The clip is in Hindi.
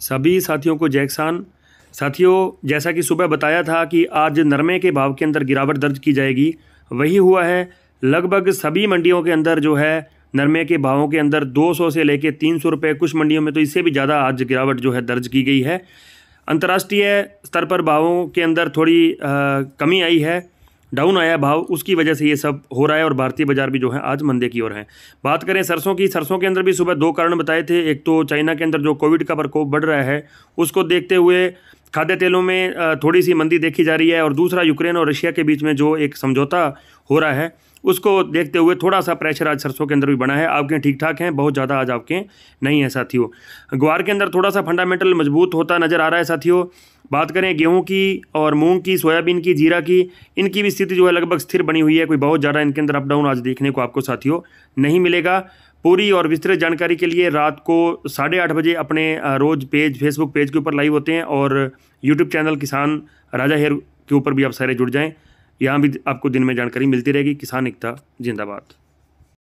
सभी साथियों को जैकसान साथियों जैसा कि सुबह बताया था कि आज नरमे के भाव के अंदर गिरावट दर्ज की जाएगी वही हुआ है लगभग सभी मंडियों के अंदर जो है नरमे के भावों के अंदर 200 से लेकर तीन सौ रुपये कुछ मंडियों में तो इससे भी ज़्यादा आज गिरावट जो है दर्ज की गई है अंतर्राष्ट्रीय स्तर पर भावों के अंदर थोड़ी आ, कमी आई है डाउन आया भाव उसकी वजह से ये सब हो रहा है और भारतीय बाजार भी जो है आज मंदे की ओर है बात करें सरसों की सरसों के अंदर भी सुबह दो कारण बताए थे एक तो चाइना के अंदर जो कोविड का प्रकोप बढ़ रहा है उसको देखते हुए खाद्य तेलों में थोड़ी सी मंदी देखी जा रही है और दूसरा यूक्रेन और रशिया के बीच में जो एक समझौता हो रहा है उसको देखते हुए थोड़ा सा प्रेशर आज सरसों के अंदर भी बना है आपके ठीक ठाक हैं बहुत ज़्यादा आज आपके नहीं है साथियों ग्वार के अंदर थोड़ा सा फंडामेंटल मजबूत होता नज़र आ रहा है साथियों बात करें गेहूं की और मूंग की सोयाबीन की जीरा की इनकी भी स्थिति जो है लगभग स्थिर बनी हुई है कोई बहुत ज़्यादा इनके अंदर अपडाउन आज देखने को आपको साथियों नहीं मिलेगा पूरी और विस्तृत जानकारी के लिए रात को साढ़े आठ बजे अपने रोज़ पेज फेसबुक पेज के ऊपर लाइव होते हैं और यूट्यूब चैनल किसान राजा हेयर के ऊपर भी आप सारे जुड़ जाएँ यहाँ भी आपको दिन में जानकारी मिलती रहेगी किसान एकता जिंदाबाद